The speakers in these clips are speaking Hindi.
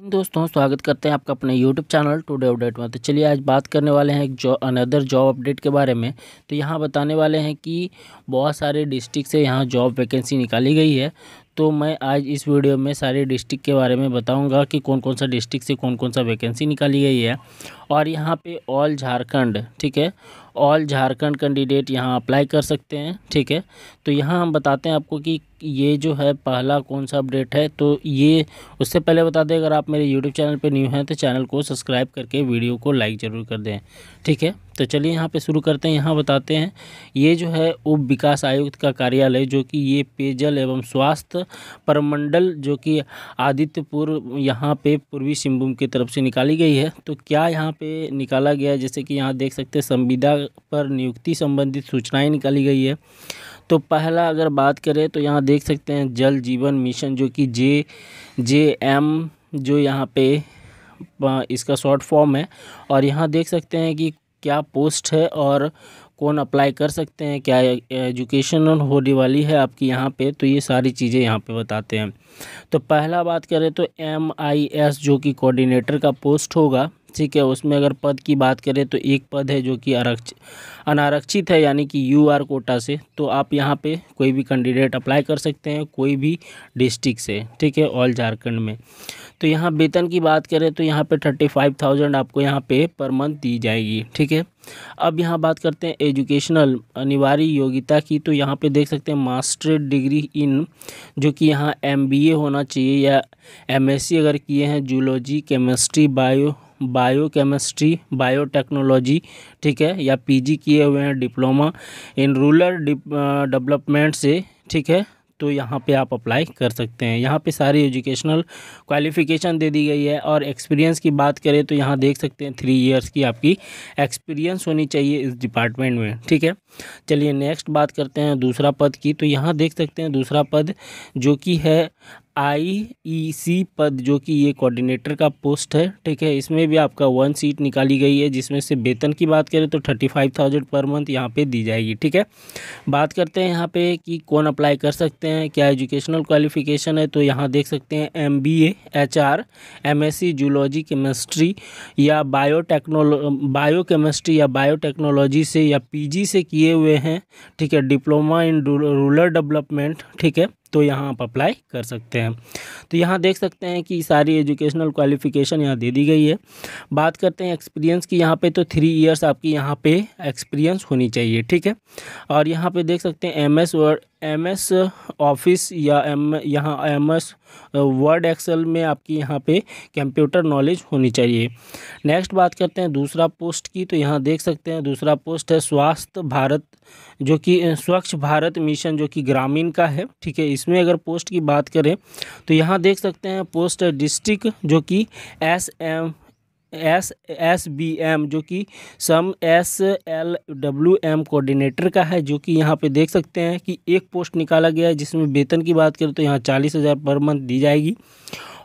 इन दोस्तों स्वागत करते हैं आपका अपने YouTube चैनल टुडे अपडेट में तो चलिए आज बात करने वाले हैं एक जो अनदर जॉब अपडेट के बारे में तो यहाँ बताने वाले हैं कि बहुत सारे डिस्ट्रिक्ट से यहाँ जॉब वैकेंसी निकाली गई है तो मैं आज इस वीडियो में सारे डिस्ट्रिक्ट के बारे में बताऊंगा कि कौन कौन सा डिस्ट्रिक्ट से कौन कौन सा वैकेंसी निकाली गई है और यहाँ पे ऑल झारखंड ठीक है ऑल झारखंड कैंडिडेट यहाँ अप्लाई कर सकते हैं ठीक है तो यहाँ हम बताते हैं आपको कि ये जो है पहला कौन सा अपडेट है तो ये उससे पहले बता दें अगर आप मेरे यूट्यूब चैनल पर न्यू हैं तो चैनल को सब्सक्राइब करके वीडियो को लाइक ज़रूर कर दें ठीक है तो चलिए यहाँ पे शुरू करते हैं यहाँ बताते हैं ये जो है उप विकास आयुक्त का कार्यालय जो कि ये पेयजल एवं स्वास्थ्य परमंडल जो कि आदित्यपुर यहाँ पे पूर्वी सिंहभूम की तरफ से निकाली गई है तो क्या यहाँ पे निकाला गया है जैसे कि यहाँ देख सकते हैं संविदा पर नियुक्ति संबंधित सूचनाएँ निकाली गई है तो पहला अगर बात करें तो यहाँ देख सकते हैं जल जीवन मिशन जो कि जे जे एम जो यहाँ पे इसका शॉर्ट फॉर्म है और यहाँ देख सकते हैं कि क्या पोस्ट है और कौन अप्लाई कर सकते हैं क्या एजुकेशन होने वाली है आपकी यहाँ पे तो ये सारी चीज़ें यहाँ पे बताते हैं तो पहला बात करें तो एम आई एस जो कि कोऑर्डिनेटर का पोस्ट होगा ठीक है उसमें अगर पद की बात करें तो एक पद है जो कि आरक्षित अनारक्षित है यानी कि यू आर कोटा से तो आप यहाँ पे कोई भी कैंडिडेट अप्लाई कर सकते हैं कोई भी डिस्ट्रिक्ट से ठीक है ऑल झारखंड में तो यहाँ वेतन की बात करें तो यहाँ पे थर्टी फाइव थाउजेंड आपको यहाँ पे पर मंथ दी जाएगी ठीक है अब यहाँ बात करते हैं एजुकेशनल अनिवार्य योग्यता की तो यहाँ पर देख सकते हैं मास्टर डिग्री इन जो कि यहाँ एम होना चाहिए या एम अगर किए हैं zoology chemistry bio biochemistry biotechnology ठीक है या पीजी किए हुए हैं डिप्लोमा इन रूरल डेवलपमेंट से ठीक है तो यहाँ पे आप अप्लाई कर सकते हैं यहाँ पे सारी एजुकेशनल क्वालिफ़िकेशन दे दी गई है और एक्सपीरियंस की बात करें तो यहाँ देख सकते हैं थ्री इयर्स की आपकी एक्सपीरियंस होनी चाहिए इस डिपार्टमेंट में ठीक है चलिए नेक्स्ट बात करते हैं दूसरा पद की तो यहाँ देख सकते हैं दूसरा पद जो कि है आईईसी e पद जो कि ये कोऑर्डिनेटर का पोस्ट है ठीक है इसमें भी आपका वन सीट निकाली गई है जिसमें से वेतन की बात करें तो thirty five thousand per month यहाँ पे दी जाएगी ठीक है बात करते हैं यहाँ पे कि कौन अप्लाई कर सकते हैं क्या एजुकेशनल क्वालिफिकेशन है तो यहाँ देख सकते हैं M B H R M S C zoology chemistry या बायोटेक्नोलो बायो केमिस्ट्री या बायोटेक्नोलॉजी से या पी जी से किए हुए हैं ठीक है डिप्लोमा इन रूरल डेवलपमेंट ठीक है तो यहाँ आप अप्लाई कर सकते हैं तो यहाँ देख सकते हैं कि सारी एजुकेशनल क्वालिफिकेशन यहाँ दे दी गई है बात करते हैं एक्सपीरियंस की यहाँ पे तो थ्री इयर्स आपकी यहाँ पे एक्सपीरियंस होनी चाहिए ठीक है और यहाँ पे देख सकते हैं एम एस और एम एस ऑफिस या एम यहाँ एम एस वर्ड एक्सेल में आपकी यहाँ पे कंप्यूटर नॉलेज होनी चाहिए नेक्स्ट बात करते हैं दूसरा पोस्ट की तो यहाँ देख सकते हैं दूसरा पोस्ट है स्वास्थ्य भारत जो कि स्वच्छ भारत मिशन जो कि ग्रामीण का है ठीक है इसमें अगर पोस्ट की बात करें तो यहाँ देख सकते हैं पोस्ट है डिस्ट्रिक्ट जो कि S M S S B M जो कि सम S L W M coordinator का है जो कि यहाँ पे देख सकते हैं कि एक पोस्ट निकाला गया है जिसमें वेतन की बात करें तो यहाँ चालीस हज़ार पर मंथ दी जाएगी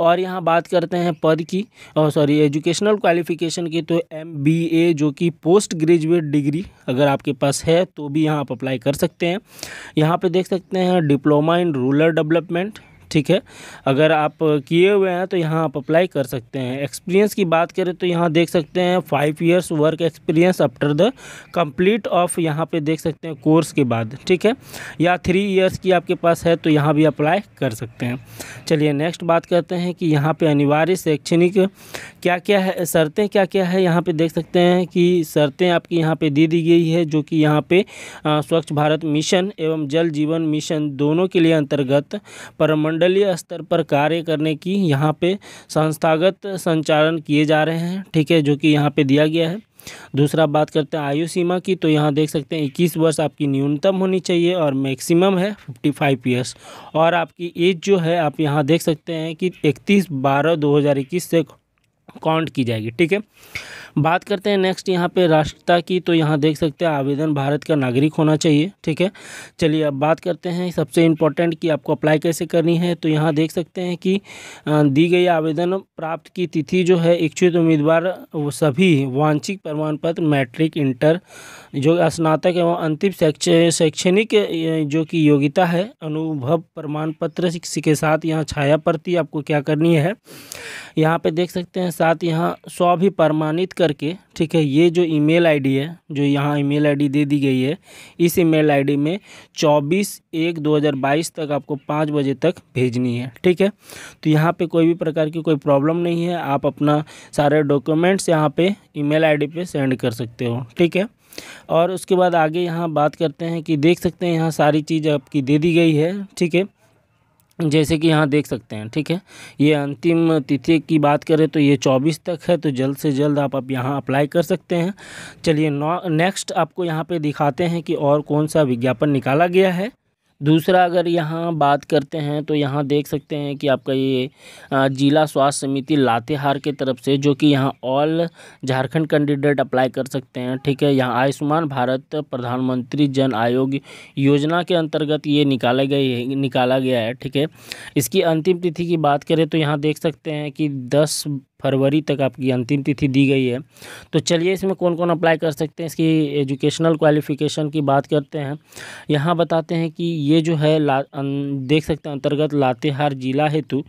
और यहाँ बात करते हैं पद की और सॉरी एजुकेशनल क्वालिफिकेशन की तो एम बी ए जो कि पोस्ट ग्रेजुएट डिग्री अगर आपके पास है तो भी यहाँ आप अप्लाई कर सकते हैं यहाँ पे देख सकते हैं डिप्लोमा इन रूरल डेवलपमेंट ठीक है अगर आप किए हुए हैं तो यहाँ आप अप्लाई कर सकते हैं एक्सपीरियंस की बात करें तो यहाँ देख सकते हैं five years work experience after the complete of यहाँ पे देख सकते हैं कोर्स के बाद ठीक है या थ्री ईयर्स की आपके पास है तो यहाँ भी अप्लाई कर सकते हैं चलिए नेक्स्ट बात करते हैं कि यहाँ पर अनिवार्य शैक्षणिक क्या क्या है शर्तें क्या क्या है यहाँ पर देख सकते हैं कि शर्तें आपकी यहाँ पर दे दी गई है जो कि यहाँ पर स्वच्छ भारत मिशन एवं जल जीवन मिशन दोनों के लिए अंतर्गत परमंडल मंडलीय स्तर पर कार्य करने की यहाँ पे संस्थागत संचालन किए जा रहे हैं ठीक है जो कि यहाँ पे दिया गया है दूसरा बात करते हैं आयु सीमा की तो यहाँ देख सकते हैं 21 वर्ष आपकी न्यूनतम होनी चाहिए और मैक्सिमम है 55 फाइव ईयर्स और आपकी एज जो है आप यहाँ देख सकते हैं कि 31 बारह 2021 से काउंट की जाएगी ठीक है बात करते हैं नेक्स्ट यहाँ पे राष्ट्रता की तो यहाँ देख सकते हैं आवेदन भारत का नागरिक होना चाहिए ठीक है चलिए अब बात करते हैं सबसे इम्पोर्टेंट कि आपको अप्लाई कैसे करनी है तो यहाँ देख सकते हैं कि दी गई आवेदन प्राप्त की तिथि जो है इच्छुत उम्मीदवार वो सभी वांछित प्रमाण पत्र मैट्रिक इंटर जो स्नातक एवं अंतिम शैक्षणिक जो कि योग्यता है अनुभव प्रमाण पत्र के साथ यहाँ छाया प्रति आपको क्या करनी है यहाँ पर देख सकते हैं साथ यहाँ स्व भी प्रमाणित कर करके ठीक है ये जो ईमेल आईडी है जो यहाँ ईमेल आईडी दे दी गई है इस ईमेल आईडी में 24 एक 2022 तक आपको पाँच बजे तक भेजनी है ठीक है तो यहाँ पे कोई भी प्रकार की कोई प्रॉब्लम नहीं है आप अपना सारे डॉक्यूमेंट्स यहाँ पे ईमेल आईडी पे सेंड कर सकते हो ठीक है और उसके बाद आगे यहाँ बात करते हैं कि देख सकते हैं यहाँ सारी चीज़ आपकी दे दी गई है ठीक है जैसे कि यहाँ देख सकते हैं ठीक है ये अंतिम तिथि की बात करें तो ये 24 तक है तो जल्द से जल्द आप आप यहाँ अप्लाई कर सकते हैं चलिए नेक्स्ट आपको यहाँ पे दिखाते हैं कि और कौन सा विज्ञापन निकाला गया है दूसरा अगर यहाँ बात करते हैं तो यहाँ देख सकते हैं कि आपका ये जिला स्वास्थ्य समिति लातेहार के तरफ से जो कि यहाँ ऑल झारखंड कैंडिडेट अप्लाई कर सकते हैं ठीक है यहाँ आयुष्मान भारत प्रधानमंत्री जन आयोग योजना के अंतर्गत ये निकाला है निकाला गया है ठीक है इसकी अंतिम तिथि की बात करें तो यहाँ देख सकते हैं कि दस फरवरी तक आपकी अंतिम तिथि दी गई है तो चलिए इसमें कौन कौन अप्लाई कर सकते हैं इसकी एजुकेशनल क्वालिफिकेशन की बात करते हैं यहाँ बताते हैं कि ये जो है ला अं, देख सकते हैं अंतर्गत लातेहार जिला हेतु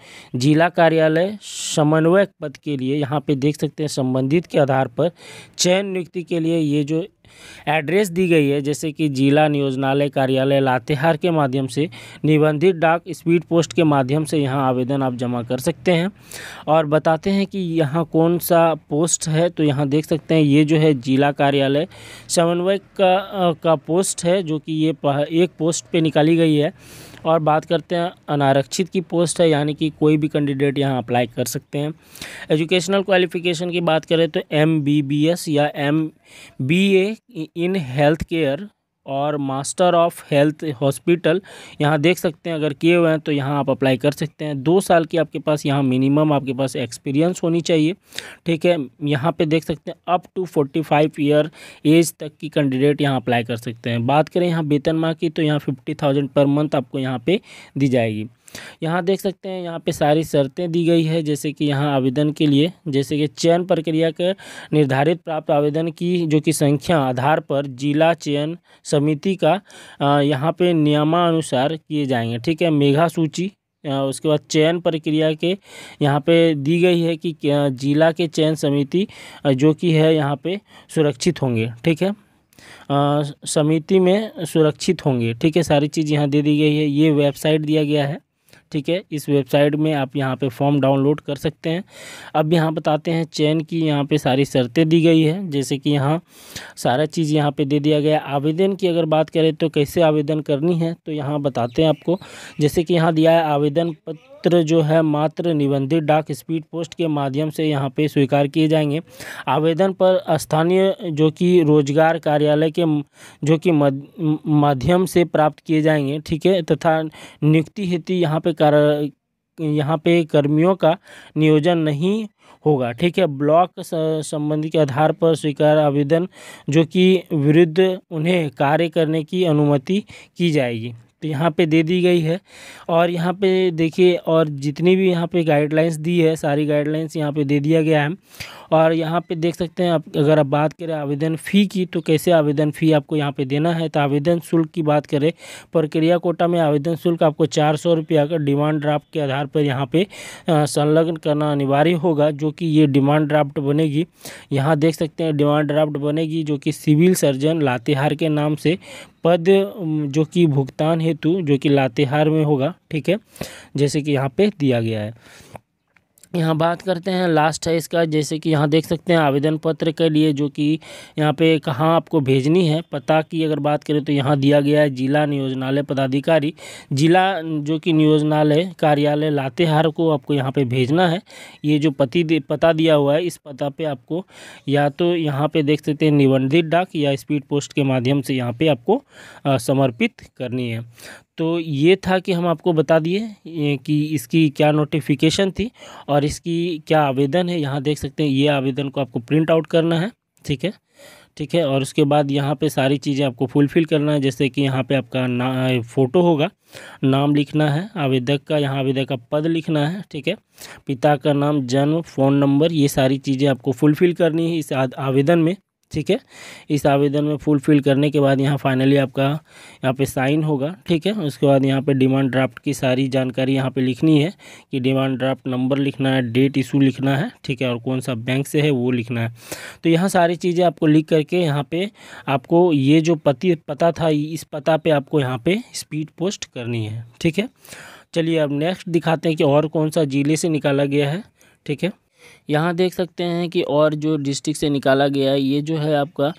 जिला कार्यालय समन्वयक पद के लिए यहाँ पे देख सकते हैं संबंधित के आधार पर चयन नियुक्ति के लिए ये जो एड्रेस दी गई है जैसे कि जिला नियोजनालय कार्यालय लातेहार के माध्यम से निबंधित डाक स्पीड पोस्ट के माध्यम से यहाँ आवेदन आप जमा कर सकते हैं और बताते हैं कि यहाँ कौन सा पोस्ट है तो यहाँ देख सकते हैं ये जो है जिला कार्यालय समन्वय का का पोस्ट है जो कि ये एक पोस्ट पे निकाली गई है और बात करते हैं अनारक्षित की पोस्ट है यानी कि कोई भी कैंडिडेट यहाँ अप्लाई कर सकते हैं एजुकेशनल क्वालिफिकेशन की बात करें तो एम बी बी एस या M B A in health care और मास्टर ऑफ हेल्थ हॉस्पिटल यहाँ देख सकते हैं अगर किए हुए हैं तो यहाँ आप अप्लाई कर सकते हैं दो साल की आपके पास यहाँ मिनिमम आपके पास एक्सपीरियंस होनी चाहिए ठीक है यहाँ पे देख सकते हैं up to forty five year age तक की कैंडिडेट यहाँ अप्लाई कर सकते हैं बात करें यहाँ वेतन माह की तो यहाँ फिफ्टी थाउजेंड पर मंथ आपको यहाँ पर दी जाएगी यहाँ देख सकते हैं यहाँ पे सारी शर्तें दी गई है जैसे कि यहाँ आवेदन के लिए जैसे कि चयन प्रक्रिया के निर्धारित प्राप्त आवेदन की जो कि संख्या आधार पर जिला चयन समिति का यहाँ पे नियमानुसार किए जाएंगे ठीक है मेघा सूची उसके बाद चयन प्रक्रिया के यहाँ पे दी गई है कि जिला के चयन समिति जो कि है यहाँ पे सुरक्षित होंगे ठीक है समिति में सुरक्षित होंगे ठीक है सारी चीज़ यहाँ दे दी गई है ये वेबसाइट दिया गया है ठीक है इस वेबसाइट में आप यहाँ पे फॉर्म डाउनलोड कर सकते हैं अब यहाँ बताते हैं चयन की यहाँ पे सारी शर्तें दी गई है जैसे कि यहाँ सारा चीज़ यहाँ पे दे दिया गया आवेदन की अगर बात करें तो कैसे आवेदन करनी है तो यहाँ बताते हैं आपको जैसे कि यहाँ दिया है आवेदन पत्र पत्र जो है मात्र निबंधित डाक स्पीड पोस्ट के माध्यम से यहाँ पे स्वीकार किए जाएंगे आवेदन पर स्थानीय जो कि रोजगार कार्यालय के जो कि माध्यम से प्राप्त किए जाएंगे ठीक है तथा नियुक्ति हेतु यहाँ पे कार यहाँ पे कर्मियों का नियोजन नहीं होगा ठीक है ब्लॉक संबंधी के आधार पर स्वीकार आवेदन जो कि विरुद्ध उन्हें कार्य करने की अनुमति की जाएगी तो यहाँ पे दे दी गई है और यहाँ पे देखिए और जितनी भी यहाँ पे गाइडलाइंस दी है सारी गाइडलाइंस यहाँ पे दे दिया गया है और यहाँ पे देख सकते हैं आप अगर आप बात करें आवेदन फ़ी की तो कैसे आवेदन फ़ी आपको यहाँ पे देना है तो आवेदन शुल्क की बात करें प्रक्रिया कोटा में आवेदन शुल्क आपको चार सौ रुपया का डिमांड ड्राफ्ट के आधार पर यहाँ पे संलग्न करना अनिवार्य होगा जो कि ये डिमांड ड्राफ्ट बनेगी यहाँ देख सकते हैं डिमांड ड्राफ्ट बनेगी जो कि सिविल सर्जन लातेहार के नाम से पद जो कि भुगतान हेतु जो कि लातेहार में होगा ठीक है जैसे कि यहाँ पे दिया गया है यहाँ बात करते हैं लास्ट है इसका जैसे कि यहाँ देख सकते हैं आवेदन पत्र के लिए जो कि यहाँ पे कहाँ आपको भेजनी है पता की अगर बात करें तो यहाँ दिया गया है जिला नियोजनालय पदाधिकारी जिला जो कि नियोजनालय कार्यालय लातेहार को आपको यहाँ पे भेजना है ये जो पति पता दिया हुआ है इस पता पे आपको या तो यहाँ पर देख सकते हैं निबंधित डाक या स्पीड पोस्ट के माध्यम से यहाँ पर आपको समर्पित करनी है तो ये था कि हम आपको बता दिए कि इसकी क्या नोटिफिकेशन थी और इसकी क्या आवेदन है यहाँ देख सकते हैं ये आवेदन को आपको प्रिंट आउट करना है ठीक है ठीक है और उसके बाद यहाँ पे सारी चीज़ें आपको फुलफ़िल करना है जैसे कि यहाँ पे आपका ना फ़ोटो होगा नाम लिखना है आवेदक का यहाँ आवेदक का पद लिखना है ठीक है पिता का नाम जन्म फ़ोन नंबर ये सारी चीज़ें आपको फुलफ़िल करनी है इस आवेदन में ठीक है इस आवेदन में फुलफिल करने के बाद यहाँ फाइनली आपका यहाँ पे साइन होगा ठीक है उसके बाद यहाँ पे डिमांड ड्राफ्ट की सारी जानकारी यहाँ पे लिखनी है कि डिमांड ड्राफ्ट नंबर लिखना है डेट इशू लिखना है ठीक है और कौन सा बैंक से है वो लिखना है तो यहाँ सारी चीज़ें आपको लिख करके यहाँ पर आपको ये जो पति पता था इस पता पर आपको यहाँ पर स्पीड पोस्ट करनी है ठीक है चलिए अब नेक्स्ट दिखाते हैं कि और कौन सा ज़िले से निकाला गया है ठीक है यहाँ देख सकते हैं कि और जो डिस्ट्रिक्ट से निकाला गया है ये जो है आपका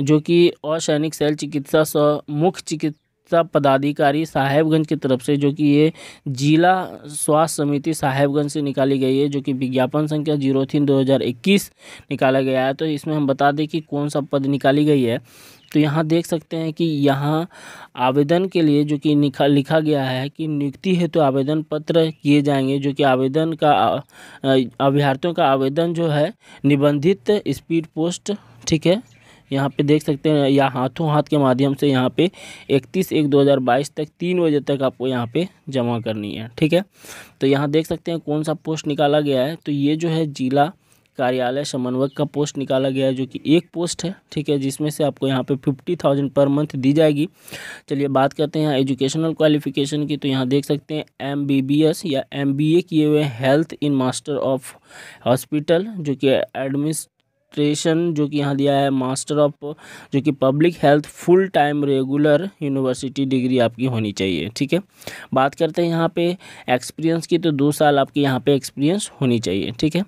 जो कि असैनिक सेल चिकित्सा स मुख्य चिकित्सा पदाधिकारी साहेबगंज की तरफ से जो कि ये जिला स्वास्थ्य समिति साहेबगंज से निकाली गई है जो कि विज्ञापन संख्या जीरो तीन दो निकाला गया है तो इसमें हम बता दें कि कौन सा पद निकाली गई है तो यहाँ देख सकते हैं कि यहाँ आवेदन के लिए जो कि लिखा लिखा गया है कि नियुक्ति हेतु तो आवेदन पत्र किए जाएंगे जो कि आवेदन का अभ्यर्थियों का आवेदन जो है निबंधित स्पीड पोस्ट ठीक है यहाँ पे देख सकते हैं या हाथों हाथ के माध्यम से यहाँ पे 31 एक 2022 तक तीन बजे तक आपको यहाँ पे जमा करनी है ठीक है तो यहाँ देख सकते हैं कौन सा पोस्ट निकाला गया है तो ये जो है जिला कार्यालय समन्वयक का पोस्ट निकाला गया है जो कि एक पोस्ट है ठीक है जिसमें से आपको यहाँ पे फिफ्टी थाउजेंड पर मंथ दी जाएगी चलिए बात करते हैं एजुकेशनल क्वालिफिकेशन की तो यहाँ देख सकते हैं एम बी बी एस या एम बी ए किए हुए health in master of hospital जो कि एडमिस एडमिनिस्ट्रेशन जो कि यहाँ दिया है मास्टर ऑफ जो कि public health full time regular university degree आपकी होनी चाहिए ठीक है बात करते हैं यहाँ पे एक्सपीरियंस की तो दो साल आपके यहाँ पे एक्सपीरियंस होनी चाहिए ठीक है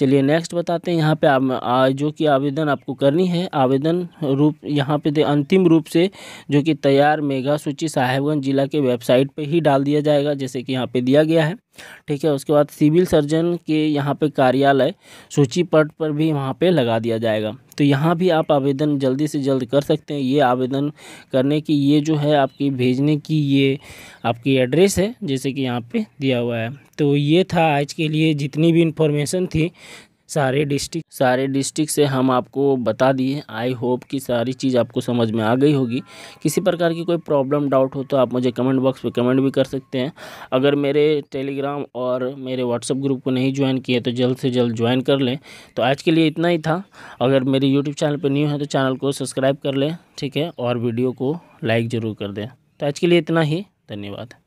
चलिए नेक्स्ट बताते हैं यहाँ पे आप आ, जो कि आवेदन आपको करनी है आवेदन रूप यहाँ पे अंतिम रूप से जो कि तैयार मेगा सूची साहेबगंज जिला के वेबसाइट पर ही डाल दिया जाएगा जैसे कि यहाँ पर दिया गया है ठीक है उसके बाद सिविल सर्जन के यहाँ पे कार्यालय सूची पट पर भी वहाँ पे लगा दिया जाएगा तो यहाँ भी आप आवेदन जल्दी से जल्द कर सकते हैं ये आवेदन करने की ये जो है आपकी भेजने की ये आपकी एड्रेस है जैसे कि यहाँ पे दिया हुआ है तो ये था आज के लिए जितनी भी इन्फॉर्मेशन थी सारे डिस्ट्रिक्ट सारे डिस्ट्रिक्ट से हम आपको बता दिए आई होप कि सारी चीज़ आपको समझ में आ गई होगी किसी प्रकार की कोई प्रॉब्लम डाउट हो तो आप मुझे कमेंट बॉक्स पे कमेंट भी कर सकते हैं अगर मेरे टेलीग्राम और मेरे व्हाट्सअप ग्रुप को नहीं ज्वाइन किया तो जल्द से जल्द ज्वाइन कर लें तो आज के लिए इतना ही था अगर मेरे यूट्यूब चैनल पर न्यू है तो चैनल को सब्सक्राइब कर लें ठीक है और वीडियो को लाइक ज़रूर कर दें तो आज के लिए इतना ही धन्यवाद